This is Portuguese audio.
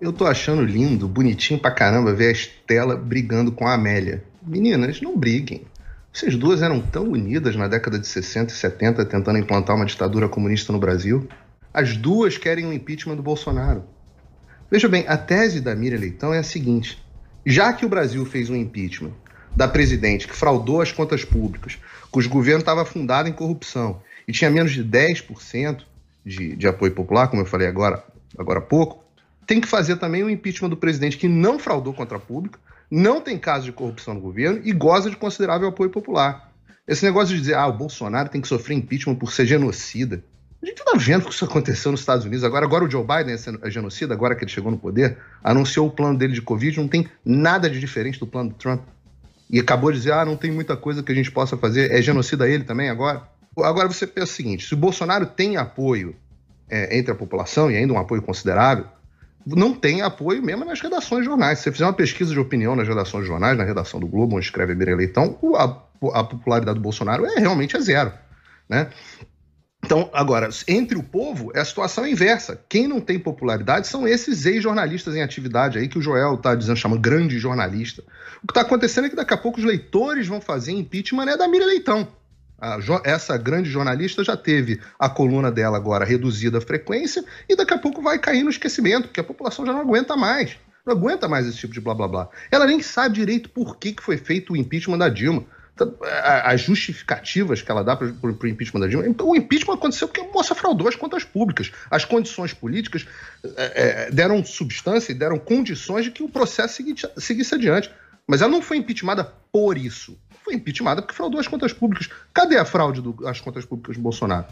Eu tô achando lindo, bonitinho pra caramba ver a Estela brigando com a Amélia. Meninas, não briguem. Vocês duas eram tão unidas na década de 60 e 70 tentando implantar uma ditadura comunista no Brasil. As duas querem o um impeachment do Bolsonaro. Veja bem, a tese da Miriam Leitão é a seguinte: já que o Brasil fez um impeachment da presidente que fraudou as contas públicas, cujo governo estava fundado em corrupção e tinha menos de 10% de, de apoio popular, como eu falei agora, agora há pouco, tem que fazer também o um impeachment do presidente que não fraudou contra a pública, não tem caso de corrupção no governo e goza de considerável apoio popular. Esse negócio de dizer, ah, o Bolsonaro tem que sofrer impeachment por ser genocida. A gente está vendo que isso aconteceu nos Estados Unidos. Agora, agora o Joe Biden é, é genocida, agora que ele chegou no poder, anunciou o plano dele de Covid, não tem nada de diferente do plano do Trump. E acabou de dizer, ah, não tem muita coisa que a gente possa fazer, é genocida ele também agora. Agora você pensa o seguinte: se o Bolsonaro tem apoio é, entre a população, e ainda um apoio considerável, não tem apoio mesmo nas redações de jornais. Se você fizer uma pesquisa de opinião nas redações de jornais, na redação do Globo, onde escreve Mira Leitão, a, a popularidade do Bolsonaro é realmente é zero. Né? Então, agora, entre o povo, é a situação inversa. Quem não tem popularidade são esses ex-jornalistas em atividade aí que o Joel está dizendo, chama grande jornalista. O que está acontecendo é que daqui a pouco os leitores vão fazer impeachment né, da Mira Leitão. A, essa grande jornalista já teve a coluna dela agora reduzida a frequência e daqui a pouco vai cair no esquecimento, porque a população já não aguenta mais. Não aguenta mais esse tipo de blá blá blá. Ela nem sabe direito por que, que foi feito o impeachment da Dilma. Tá, as justificativas que ela dá para o impeachment da Dilma. Então, o impeachment aconteceu porque a moça fraudou as contas públicas. As condições políticas é, é deram substância e deram condições de que o processo seguisse adiante. Mas ela não foi impeachmentada por isso. Foi impeachmentada porque fraudou as contas públicas. Cadê a fraude das contas públicas do Bolsonaro?